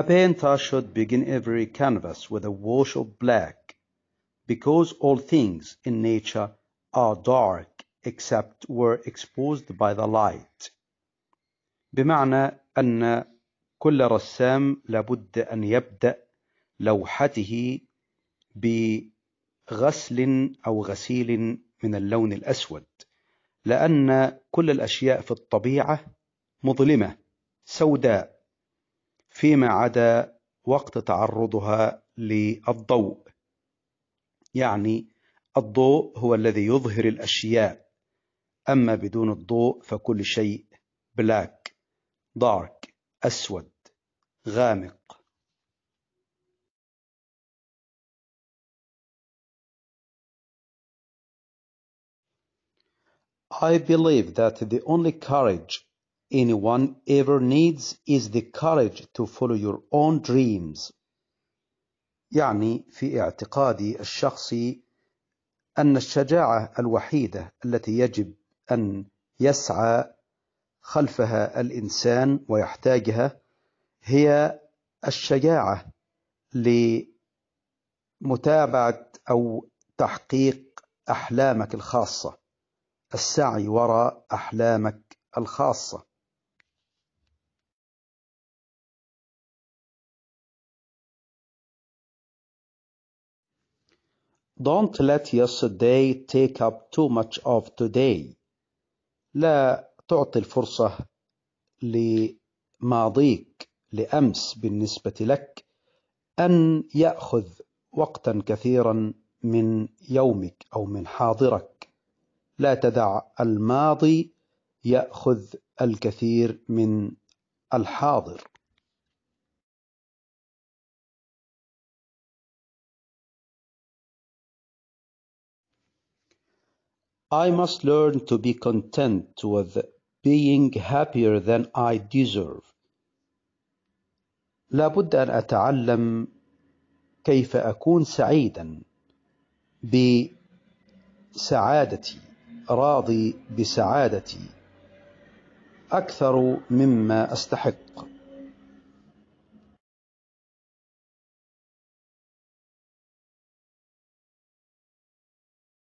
A painter should begin every canvas with a wash of black, because all things in nature are dark except where exposed by the light. بمعنى أن كل رسام لابد أن يبدأ لوحته بغسل أو غسيل من اللون الأسود لأن كل الأشياء في الطبيعة مظلمة سوداء فيما عدا وقت تعرضها للضوء يعني الضوء هو الذي يظهر الأشياء أما بدون الضوء فكل شيء بلاك دارك أسود غامق I believe that the only courage anyone ever needs is the courage to follow your own dreams يعني في اعتقادي الشخصي أن الشجاعة الوحيدة التي يجب أن يسعى خلفها الإنسان ويحتاجها هي الشجاعة لمتابعة أو تحقيق أحلامك الخاصة السعي وراء أحلامك الخاصة Don't let yesterday take up too much of today. لا تعطي الفرصة لماضيك لأمس بالنسبة لك أن يأخذ وقتا كثيرا من يومك أو من حاضرك. لا تدع الماضي يأخذ الكثير من الحاضر. I must learn to be content with being happier than I deserve. لا بد أن أتعلم كيف أكون سعيدا بسعادتي راضي بسعادتي أكثر مما أستحق